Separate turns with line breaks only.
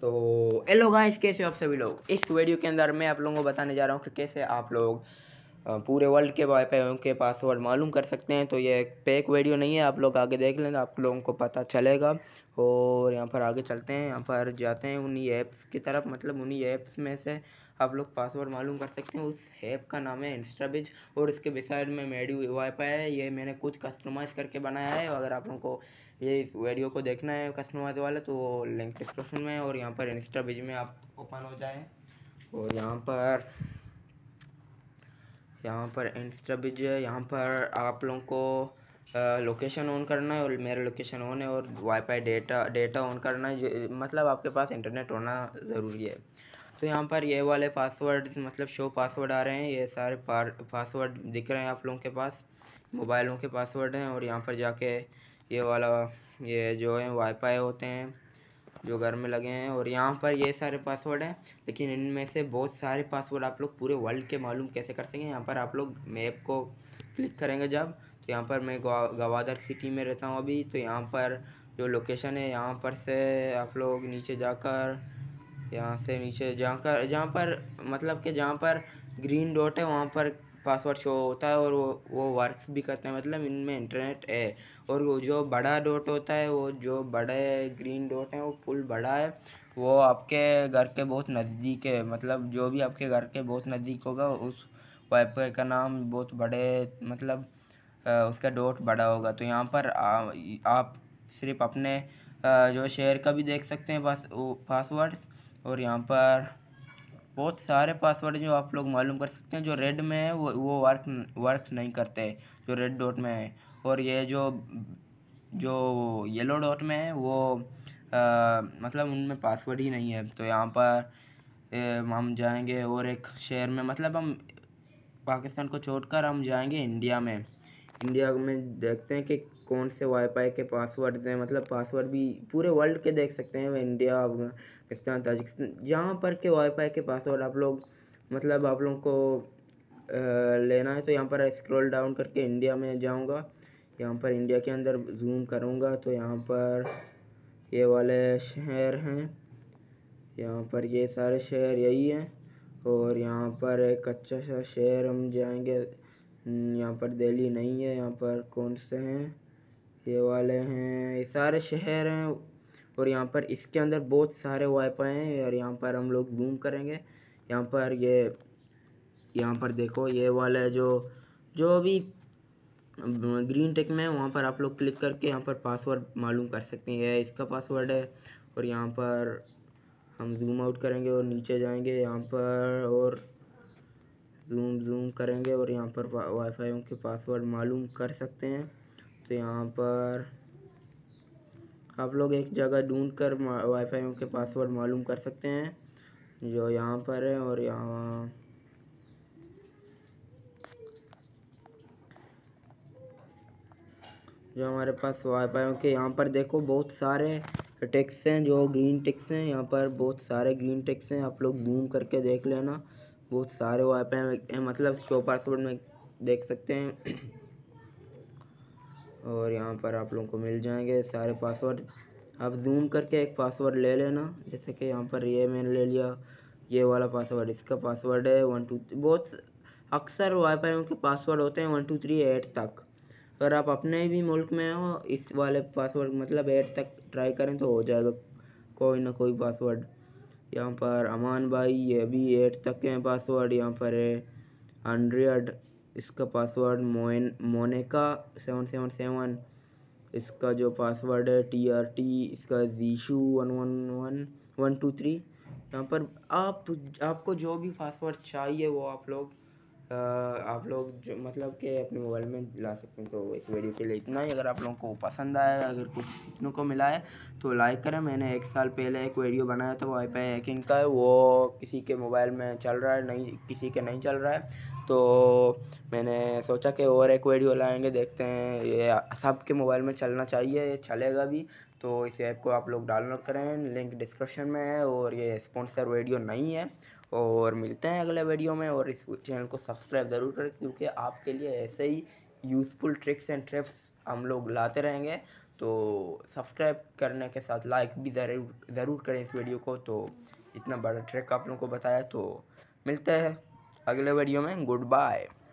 तो hello guys कैसे आप सभी लोग इस वीडियो के अंदर मैं आप लोगों को बताने जा रहा हूँ कि कैसे आप लोग पूरे वर्ल्ड के के पासवर्ड मालूम कर सकते हैं तो ये पैक वीडियो नहीं है आप लोग आगे देख लें तो आप लोगों को पता चलेगा और यहाँ पर आगे चलते हैं यहाँ पर जाते हैं उन्हीं ऐप्स की तरफ मतलब उन्हीं ऐप्स में से आप लोग पासवर्ड मालूम कर सकते हैं उस ऐप का नाम है इंस्टाबिज और इसके बिसाइड में मेडियो वाईफाई है ये मैंने कुछ कस्टमाइज़ करके बनाया है अगर आप लोगों को ये इस वीडियो को देखना है कस्टमाइज वाला तो लिंक डिस्क्रिप्शन में और यहाँ पर इंस्टाबिज में आप ओपन हो जाएँ और यहाँ पर यहाँ पर इंस्टा जो है यहाँ पर आप लोगों को लोकेशन ऑन करना है और मेरा लोकेशन ऑन है और वाईफाई डेटा डेटा ऑन करना है मतलब आपके पास इंटरनेट होना ज़रूरी है तो यहाँ पर ये वाले पासवर्ड मतलब शो पासवर्ड आ रहे हैं ये सारे पासवर्ड दिख रहे हैं आप लोगों के पास मोबाइलों के पासवर्ड हैं और यहाँ पर जाके ये वाला ये जो है वाईफाई होते हैं जो घर में लगे हैं और यहाँ पर ये सारे पासवर्ड हैं लेकिन इनमें से बहुत सारे पासवर्ड आप लोग पूरे वर्ल्ड के मालूम कैसे कर सकें यहाँ पर आप लोग मैप को क्लिक करेंगे जब तो यहाँ पर मैं गवादर सिटी में रहता हूँ अभी तो यहाँ पर जो लोकेशन है यहाँ पर से आप लोग नीचे जाकर यहाँ से नीचे जाकर जहाँ पर मतलब कि जहाँ पर ग्रीन डॉट है वहाँ पर पासवर्ड शो होता है और वो वो वर्क भी करते हैं मतलब इनमें इंटरनेट है और वो जो बड़ा डॉट होता है वो जो बड़े ग्रीन डॉट हैं वो फुल बड़ा है वो आपके घर के बहुत नज़दीक है मतलब जो भी आपके घर के बहुत नज़दीक होगा उस वाइप का नाम बहुत बड़े मतलब उसका डॉट बड़ा होगा तो यहाँ पर आ, आप सिर्फ अपने जो शेयर का भी देख सकते हैं पास पासवर्ड्स और यहाँ पर बहुत सारे पासवर्ड जो आप लोग मालूम कर सकते हैं जो रेड में है वो वो वर्क वर्क नहीं करते जो रेड डॉट में है और ये जो जो येलो डॉट में है वो आ, मतलब उनमें पासवर्ड ही नहीं है तो यहाँ पर हम जाएंगे और एक शहर में मतलब हम पाकिस्तान को छोड़कर हम जाएंगे इंडिया में इंडिया में देखते हैं कि कौन से वाईफाई के पासवर्ड हैं मतलब पासवर्ड भी पूरे वर्ल्ड के देख सकते हैं इंडिया अफगानिस्तान ताजिकिस्तान जहाँ पर के वाईफाई के पासवर्ड आप लोग मतलब आप लोग को लेना है तो यहाँ पर स्क्रॉल डाउन करके इंडिया में जाऊँगा यहाँ पर इंडिया के अंदर जूम करूँगा तो यहाँ पर ये वाले शहर हैं यहाँ पर ये सारे शहर यही हैं और यहाँ पर एक अच्छा सा शहर हम जाएंगे हम्म, यहाँ पर दिल्ली नहीं है यहाँ पर कौन से हैं ये वाले हैं ये सारे शहर हैं और यहाँ पर इसके अंदर बहुत सारे वाईफाई हैं और यहाँ पर हम लोग जूम करेंगे यहाँ पर ये यहाँ पर देखो ये वाला जो जो भी ग्रीन टेक में वहाँ पर आप लोग क्लिक करके यहाँ पर पासवर्ड मालूम कर सकते हैं ये इसका पासवर्ड है और यहाँ पर हम जूम आउट करेंगे और नीचे जाएंगे यहाँ पर और जूम जूम करेंगे और यहाँ पर वाईफाई के पासवर्ड मालूम कर सकते हैं तो यहाँ पर आप लोग एक जगह ढूंढ कर वाईफाई के पासवर्ड मालूम कर सकते हैं जो यहाँ पर है और यहाँ जो हमारे पास वाईफाई के यहाँ पर देखो बहुत सारे टेक्स हैं जो ग्रीन टिक्स हैं यहाँ पर बहुत सारे ग्रीन टिक्स हैं आप लोग जूम करके देख लेना बहुत सारे ऐप हैं मतलब शो पासवर्ड में देख सकते हैं और यहाँ पर आप लोगों को मिल जाएंगे सारे पासवर्ड आप जूम करके एक पासवर्ड ले लेना जैसे कि यहाँ पर ये मैंने ले लिया ये वाला पासवर्ड इसका पासवर्ड है वन टू बहुत अक्सर वाईफाइयों के पासवर्ड होते हैं वन टू थ्री एट तक अगर आप अपने भी मुल्क में हो इस वाले पासवर्ड मतलब एट तक ट्राई करें तो हो जाएगा कोई ना कोई पासवर्ड यहाँ पर अमान भाई ये भी एट तक के हैं पासवर्ड यहाँ पर है हंड्रेड इसका पासवर्ड मोन मोनिका सेवन सेवन सेवन इसका जो पासवर्ड है टी आर टी इसका जीशू one one one one two three यहाँ पर आप आपको जो भी पासवर्ड चाहिए वो आप लोग आप लोग जो मतलब के अपने मोबाइल में ला सकते हैं तो इस वीडियो के लिए इतना ही अगर आप लोगों को पसंद आया अगर कुछ सीखने को मिला है तो लाइक करें मैंने एक साल पहले एक वीडियो बनाया था वाई फाई हैकिंग का है वो किसी के मोबाइल में चल रहा है नहीं किसी के नहीं चल रहा है तो मैंने सोचा कि और एक वीडियो लाएँगे देखते हैं ये सब के मोबाइल में चलना चाहिए चलेगा भी तो इस ऐप को आप लोग डाउनलोड करें लिंक डिस्क्रिप्शन में है और ये स्पॉन्सर वीडियो नहीं है और मिलते हैं अगले वीडियो में और इस चैनल को सब्सक्राइब ज़रूर करें क्योंकि आपके लिए ऐसे ही यूज़फुल ट्रिक्स एंड ट्रिप्स हम लोग लाते रहेंगे तो सब्सक्राइब करने के साथ लाइक भी ज़रूर ज़रूर करें इस वीडियो को तो इतना बड़ा ट्रिक आप लोगों को बताया तो मिलते हैं अगले वीडियो में गुड बाय